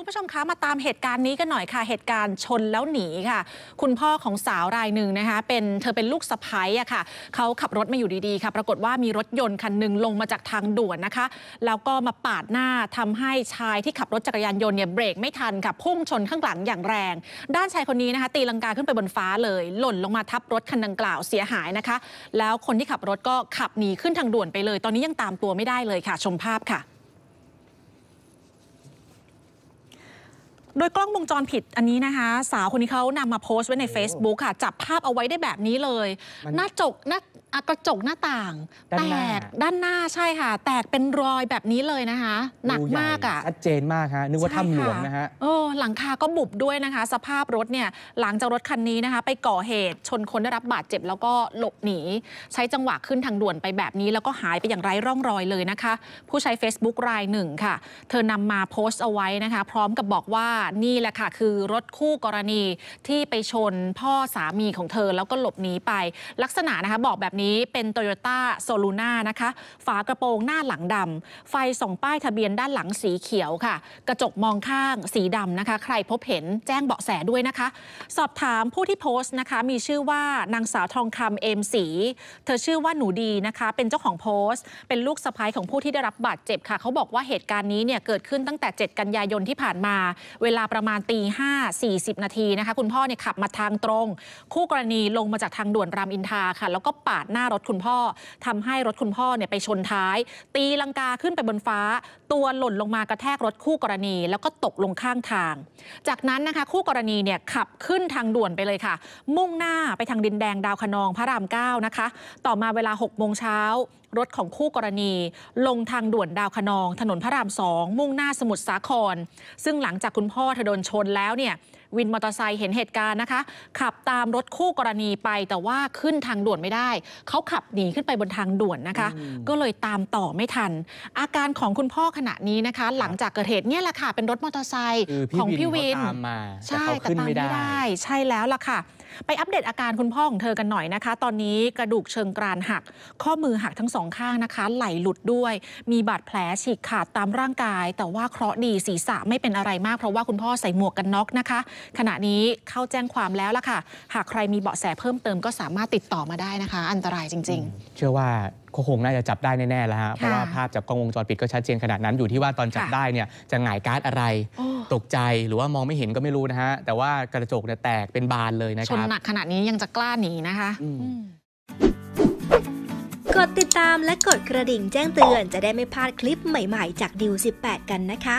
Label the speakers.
Speaker 1: ุณผู้ชมคะมาตามเหตุการณ์นี้กันหน่อยค่ะ เหตุการณ์ชนแล้วหนีค่ะ คุณพ่อของสาวรายหนึ่งนะคะ เป็นเธอเป็นลูกสะพ้ายอะค่ะ เขาขับรถมาอยู่ดีๆ ค่ะ ปรากฏว่ามีรถยนต์คันหนึ่งลงมาจากทางด่วนนะคะ แล้วก็มาปาดหน้าทำให้ชายที่ขับรถจักรยานยนต์เนี่ยเบรกไม่ทันค่ะพุ่งชนข้างหลังอย่างแรง ด้านชายคนนี้นะคะ ตีลังกาขึ้นไปบนฟ้าเลย หล่นลงมาทับรถคันดังกล่าวเสียหายนะคะ แล้วคนที่ขับรถก็ขับหนีขึ้นทางด่วนไปเลย ตอนนี้ยังตามตัวไม่ได้เลยค่ะ ชมภาพค่ะโดยกล้องวงจรผิดอันนี้นะคะ สาวคนนี้เขานำมาโพสต์ไว้ใน Facebook ค่ะจับภาพเอาไว้ได้แบบนี้เลย หน้าจกหน้ากระจกหน้าต่างแตกด้านหน้าใช่ค่ะ แตกเป็นรอยแบบนี้เลยนะคะหนักมากอ่ะชัดเจนมากฮะนึกว่าถ้ำหลวงนะฮะโอ้หลังคาก็บุบด้วยนะคะ สภาพรถเนี่ยหลังจากรถคันนี้นะคะ ไปก่อเหตุชนคนได้รับบาดเจ็บ แล้วก็หลบหนี ใช้จังหวะขึ้นทางด่วนไปแบบนี้ แล้วก็หายไปอย่างไร้ร่องรอยเลยนะคะ ผู้ใช้ Facebook รายหนึ่งค่ะเธอนำมาโพสต์เอาไว้นะคะ พร้อมกับบอกว่านี่แหละค่ะคือรถคู่กรณีที่ไปชนพ่อสามีของเธอแล้วก็หลบหนีไปลักษณะนะคะบอกแบบนี้นี้เป็น t o y ยต้าโซลูน่านะคะฝากระโปรงหน้าหลังดำไฟส่องป้ายทะเบียนด้านหลังสีเขียวค่ะ กระจกมองข้างสีดำนะคะ ใครพบเห็นแจ้งเบาะแสด้วยนะคะ สอบถามผู้ที่โพสต์นะคะมีชื่อว่า นางสาวทองคำเอมสี เธอชื่อว่าหนูดีนะคะ เป็นเจ้าของโพสต์ เป็นลูกสะพ้ายของผู้ที่ได้รับบาดเจ็บค่ะ เขาบอกว่าเหตุการณ์นี้เนี่ยเกิดขึ้นตั้งแต่ 7 กันยายนที่ผ่านมา เวลาประมาณตี5 40นาทีนะคะ คุณพ่อเนี่ยขับมาทางตรง คู่กรณีลงมาจากทางด่วนรามอินทาค่ะ แล้วก็ปาดหน้ารถคุณพ่อทำให้รถคุณพ่อเนี่ยไปชนท้าย ตีลังกาขึ้นไปบนฟ้า ตัวหล่นลงมากระแทกรถคู่กรณี แล้วก็ตกลงข้างทาง จากนั้นนะคะ คู่กรณีเนี่ยขับขึ้นทางด่วนไปเลยค่ะ มุ่งหน้าไปทางดินแดงดาวะนองพระราม9นะคะต่อมาเวลา6โมงเช้ารถของคู่กรณีลงทางด่วนดาวะนอง ถนนพระรามสองมุ่งหน้าสมุทรสาคร ซึ่งหลังจากคุณพ่อเธอโดนชนแล้วเนี่ยวินมอเตอร์ไซค์เห็นเหตุการณ์นะคะขับตามรถคู่กรณีไป แต่ว่าขึ้นทางด่วนไม่ได้ เขาขับหนีขึ้นไปบนทางด่วนนะคะ ก็เลยตามต่อไม่ทัน อาการของคุณพ่อขณะนี้นะคะ หลังจากเกิดเหตุเนี่ยแหละค่ะเป็นรถมอเตอร์ไซค์ของพี่วินมาใช่แต่ตามไม่ได้ ใช่แล้วล่ะค่ะ ไปอัปเดตอาการคุณพ่อของเธอกันหน่อยนะคะ ตอนนี้กระดูกเชิงกรานหัก ข้อมือหักทั้งสองข้างนะคะ ไหลหลุดด้วย มีบาดแผลฉีกขาดตามร่างกาย แต่ว่าเคราะห์ดีศีรษะไม่เป็นอะไรมากเพราะว่าคุณพ่อใส่หมวกกันน็อกนะคะขณะนี้เข้าแจ้งความแล้วล่ะค่ะ หากใครมีเบาะแสเพิ่มเติมก็สามารถติดต่อมาได้นะคะ อันตรายจริง ๆ เชื่อว่ากคงน่าจะจับได้แน่ๆแล้วฮะเพราะว่าภาพจากกล้องวงจรปิดก็ชัดเจนขนาดนั้นอยู่ที่ว่าตอนจับได้เนี่ยจะหงายการ์ดอะไร ตกใจหรือว่ามองไม่เห็นก็ไม่รู้นะฮะแต่ว่ากระจกเนี่ยแตกเป็นบานเลยนะครับชนหนักขนาดนี้ยังจะกล้าหนีนะคะกดติดตามและกดกระดิ่งแจ้งเตือนจะได้ไม่พลาดคลิปใหม่ ๆ จากดิว18 กันนะคะ